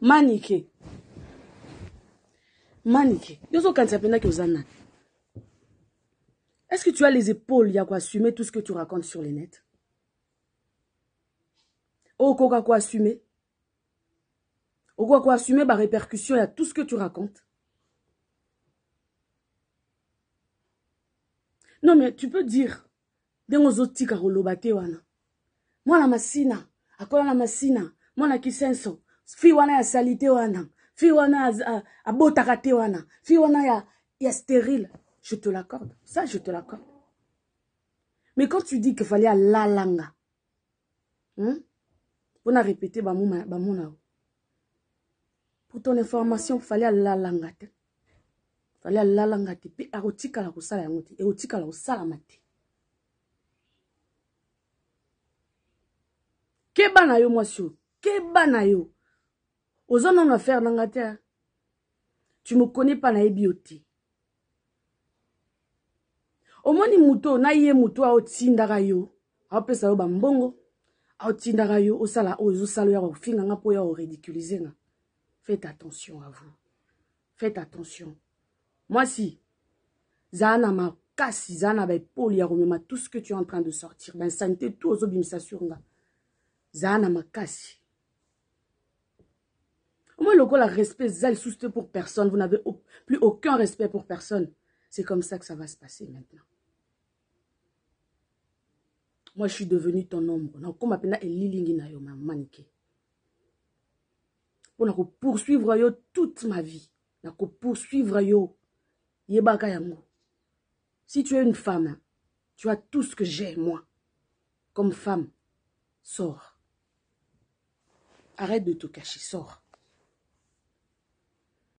manike manike est ce que tu as les épaules quoi assumer tout ce que tu racontes sur les le net oh, quoi quoi assumer oh, Il bah, répercussion à tout ce que tu racontes non mais tu peux dire je suis koloba te wana mwana masina akola la masina qui kisenso fi wana ya sali te wana fi wana abotaka te wana fi wana ya, ya stérile je te l'accorde ça je te l'accorde mais quand tu dis qu'il fallait alalanga hein? mpona répéter bambo na yo pour ton information fallait alalanga te fallait alalanga te mpe akotikala kosala yango te ekotikala kosalama te keba na yo mwasi oyo keba na yo oza nano affaire na nga te tu me connais pas nayebi yo te omoni motu oyo na ye motu aotindaka yo aopesa yo bambongo aotindaka yo osala oyo ezosala oyo ya kofinga nga mpo oyo ya korediculize nga faites attention à vous faites attention mwasi zala na makasi zala na baepole ya komema tout ce que tu es en train de sortir bainsanité tout ozobimisa sur nga zala na makasi le la respect, zèle, souste pour personne, vous n'avez plus aucun respect pour personne. C'est comme ça que ça va se passer maintenant. Moi, je suis devenu ton ombre. Non, comme appena elilingi na yo Pour poursuivre yo toute ma vie. Je poursuivre yo yebaka yango. Si tu es une femme, tu as tout ce que j'ai moi comme femme. Sors. Arrête de te cacher, sors.